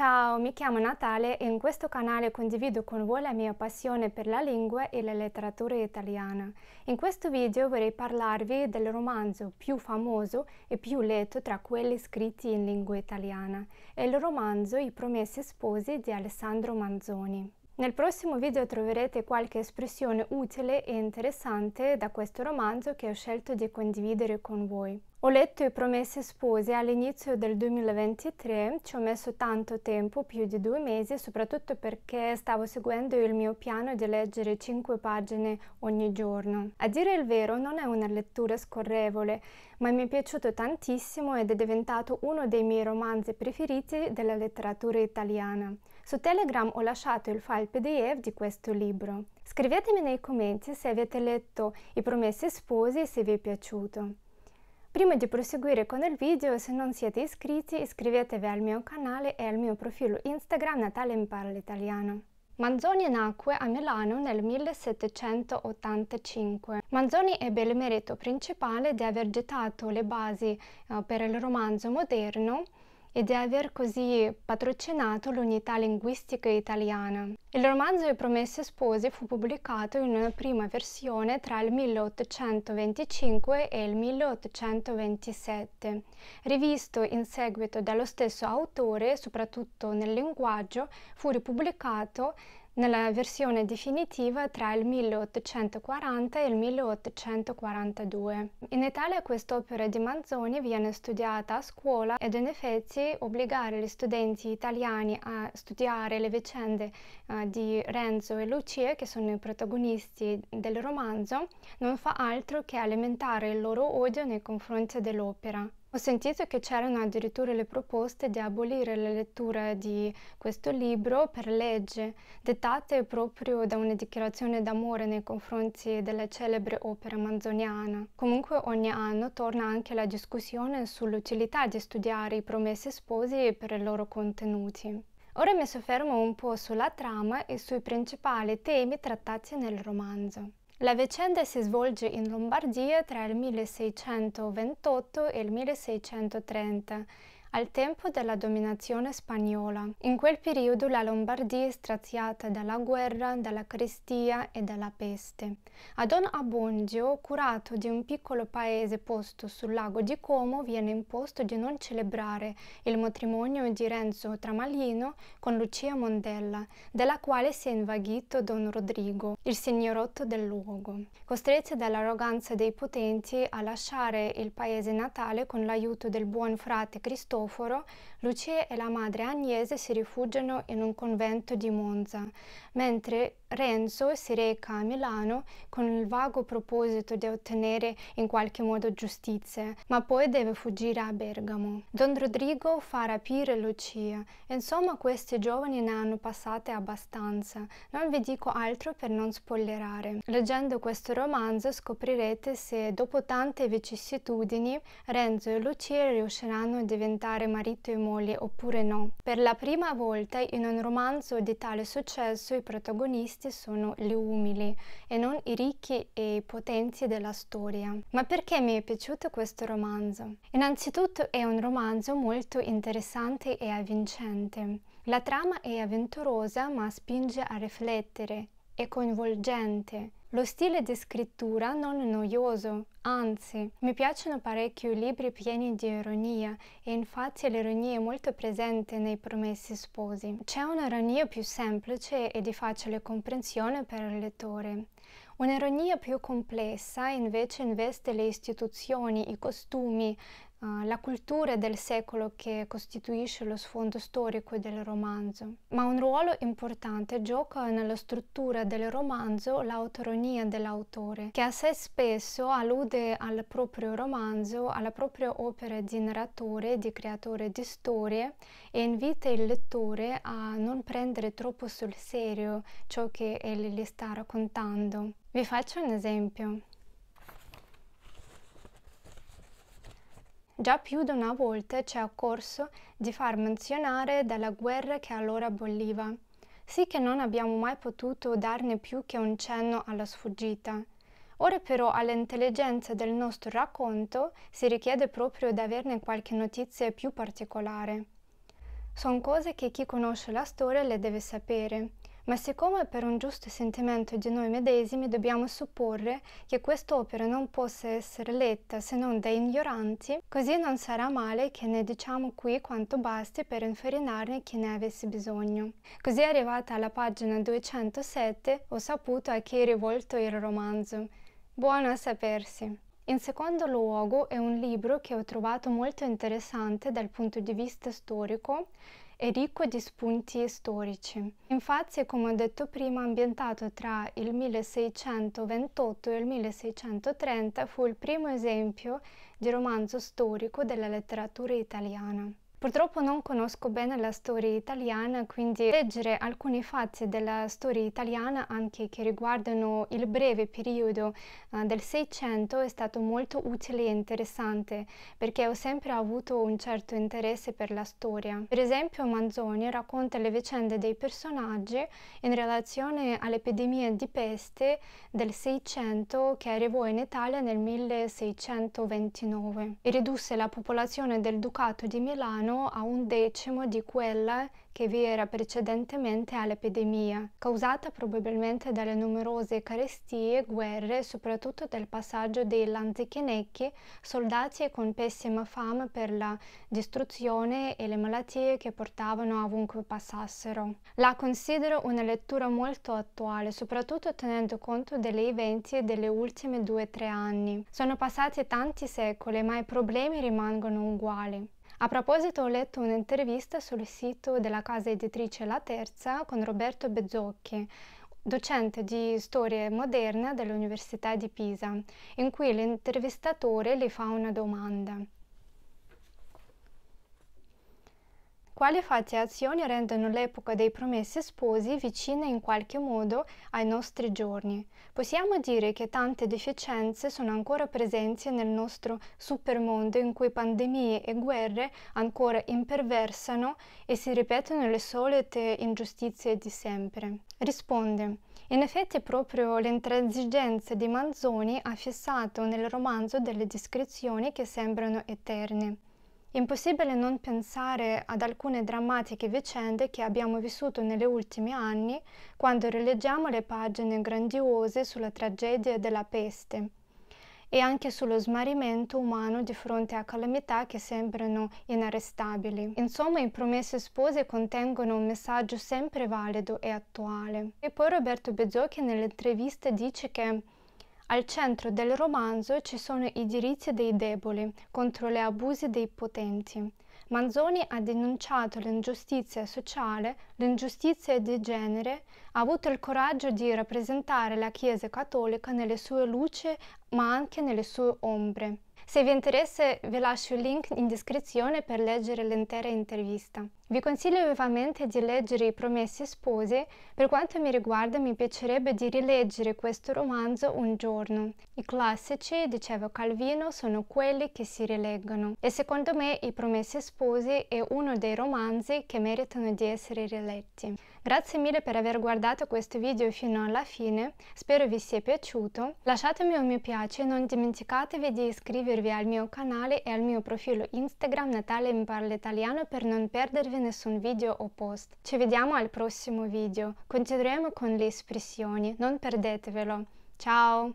Ciao, mi chiamo Natale e in questo canale condivido con voi la mia passione per la lingua e la letteratura italiana. In questo video vorrei parlarvi del romanzo più famoso e più letto tra quelli scritti in lingua italiana, è il romanzo I promessi sposi di Alessandro Manzoni. Nel prossimo video troverete qualche espressione utile e interessante da questo romanzo che ho scelto di condividere con voi. Ho letto I promesse spose all'inizio del 2023, ci ho messo tanto tempo, più di due mesi, soprattutto perché stavo seguendo il mio piano di leggere 5 pagine ogni giorno. A dire il vero non è una lettura scorrevole, ma mi è piaciuto tantissimo ed è diventato uno dei miei romanzi preferiti della letteratura italiana. Su Telegram ho lasciato il file PDF di questo libro. Scrivetemi nei commenti se avete letto I Promessi Sposi e se vi è piaciuto. Prima di proseguire con il video, se non siete iscritti, iscrivetevi al mio canale e al mio profilo Instagram Natale Impara l'Italiano. Manzoni nacque a Milano nel 1785. Manzoni ebbe il merito principale di aver gettato le basi eh, per il romanzo moderno e di aver così patrocinato l'unità linguistica italiana. Il romanzo I promesse Sposi fu pubblicato in una prima versione tra il 1825 e il 1827, rivisto in seguito dallo stesso autore, soprattutto nel linguaggio, fu ripubblicato nella versione definitiva tra il 1840 e il 1842. In Italia quest'opera di Manzoni viene studiata a scuola ed in effetti obbligare gli studenti italiani a studiare le vicende uh, di Renzo e Lucia, che sono i protagonisti del romanzo, non fa altro che alimentare il loro odio nei confronti dell'opera. Ho sentito che c'erano addirittura le proposte di abolire la lettura di questo libro per legge, dettate proprio da una dichiarazione d'amore nei confronti della celebre opera manzoniana. Comunque ogni anno torna anche la discussione sull'utilità di studiare i promessi sposi per i loro contenuti. Ora mi soffermo un po' sulla trama e sui principali temi trattati nel romanzo. La vicenda si svolge in Lombardia tra il 1628 e il 1630 al tempo della dominazione spagnola. In quel periodo la Lombardia è straziata dalla guerra, dalla carestia e dalla peste. A Don Abongio, curato di un piccolo paese posto sul lago di Como, viene imposto di non celebrare il matrimonio di Renzo Tramalino con Lucia Mondella, della quale si è invaghito Don Rodrigo, il signorotto del luogo, costretto dall'arroganza dei potenti a lasciare il paese natale con l'aiuto del buon frate Cristoforo Cristoforo, Lucia e la madre Agnese si rifugiano in un convento di Monza, mentre Renzo si reca a Milano con il vago proposito di ottenere in qualche modo giustizia, ma poi deve fuggire a Bergamo. Don Rodrigo fa rapire Lucia. Insomma, questi giovani ne hanno passate abbastanza. Non vi dico altro per non spoilerare. Leggendo questo romanzo scoprirete se dopo tante vicissitudini Renzo e Lucia riusciranno a diventare diventare marito e moglie oppure no. Per la prima volta in un romanzo di tale successo i protagonisti sono gli umili e non i ricchi e i potenti della storia. Ma perché mi è piaciuto questo romanzo? Innanzitutto è un romanzo molto interessante e avvincente. La trama è avventurosa ma spinge a riflettere e coinvolgente. Lo stile di scrittura non è noioso, anzi, mi piacciono parecchio i libri pieni di ironia e infatti l'ironia è molto presente nei Promessi Sposi. C'è un'ironia più semplice e di facile comprensione per il lettore. Un'ironia più complessa invece investe le istituzioni, i costumi, Ah, la cultura del secolo che costituisce lo sfondo storico del romanzo, ma un ruolo importante gioca nella struttura del romanzo l'autoronia dell'autore, che assai spesso allude al proprio romanzo, alla propria opera di narratore, di creatore di storie e invita il lettore a non prendere troppo sul serio ciò che egli gli sta raccontando. Vi faccio un esempio. Già più di una volta ci è occorso di far menzionare della guerra che allora bolliva, sì che non abbiamo mai potuto darne più che un cenno alla sfuggita. Ora però all'intelligenza del nostro racconto si richiede proprio di averne qualche notizia più particolare. Sono cose che chi conosce la storia le deve sapere, ma siccome per un giusto sentimento di noi medesimi dobbiamo supporre che quest'opera non possa essere letta se non da ignoranti, così non sarà male che ne diciamo qui quanto basti per inferinarne chi ne avesse bisogno. Così arrivata alla pagina 207 ho saputo a chi è rivolto il romanzo. Buono a sapersi! In secondo luogo è un libro che ho trovato molto interessante dal punto di vista storico è ricco di spunti storici. Infatti, come ho detto prima, ambientato tra il 1628 e il 1630, fu il primo esempio di romanzo storico della letteratura italiana. Purtroppo non conosco bene la storia italiana, quindi leggere alcuni fatti della storia italiana anche che riguardano il breve periodo uh, del Seicento è stato molto utile e interessante perché ho sempre avuto un certo interesse per la storia. Per esempio Manzoni racconta le vicende dei personaggi in relazione all'epidemia di peste del Seicento che arrivò in Italia nel 1629 e ridusse la popolazione del Ducato di Milano fino a un decimo di quella che vi era precedentemente all'epidemia, causata probabilmente dalle numerose carestie, guerre e soprattutto dal passaggio dei lanzichenecchi, soldati con pessima fama per la distruzione e le malattie che portavano ovunque passassero. La considero una lettura molto attuale, soprattutto tenendo conto degli eventi delle ultime due o tre anni. Sono passati tanti secoli, ma i problemi rimangono uguali. A proposito ho letto un'intervista sul sito della casa editrice La Terza con Roberto Bezzocchi, docente di storia moderna dell'Università di Pisa, in cui l'intervistatore le fa una domanda. quali fatti e azioni rendono l'epoca dei promessi sposi vicina in qualche modo ai nostri giorni. Possiamo dire che tante deficienze sono ancora presenti nel nostro supermondo in cui pandemie e guerre ancora imperversano e si ripetono le solite ingiustizie di sempre. Risponde. In effetti proprio l'intransigenza di Manzoni ha fissato nel romanzo delle descrizioni che sembrano eterne. Impossibile non pensare ad alcune drammatiche vicende che abbiamo vissuto negli ultimi anni quando rileggiamo le pagine grandiose sulla tragedia della peste e anche sullo smarrimento umano di fronte a calamità che sembrano inarrestabili. Insomma, i promessi sposi contengono un messaggio sempre valido e attuale. E poi Roberto Bezzocchi nell'intervista dice che al centro del romanzo ci sono i diritti dei deboli contro gli abusi dei potenti. Manzoni ha denunciato l'ingiustizia sociale, l'ingiustizia di genere, ha avuto il coraggio di rappresentare la Chiesa cattolica nelle sue luci ma anche nelle sue ombre. Se vi interessa vi lascio il link in descrizione per leggere l'intera intervista. Vi consiglio vivamente di leggere I Promessi Sposi, per quanto mi riguarda mi piacerebbe di rileggere questo romanzo un giorno. I classici, diceva Calvino, sono quelli che si rileggono e secondo me I Promessi Sposi è uno dei romanzi che meritano di essere riletti. Grazie mille per aver guardato questo video fino alla fine, spero vi sia piaciuto. Lasciatemi un mi piace e non dimenticatevi di iscrivervi al mio canale e al mio profilo Instagram Natalia mi italiano per non perdervi nessun video o post. Ci vediamo al prossimo video, continueremo con le espressioni, non perdetevelo. Ciao!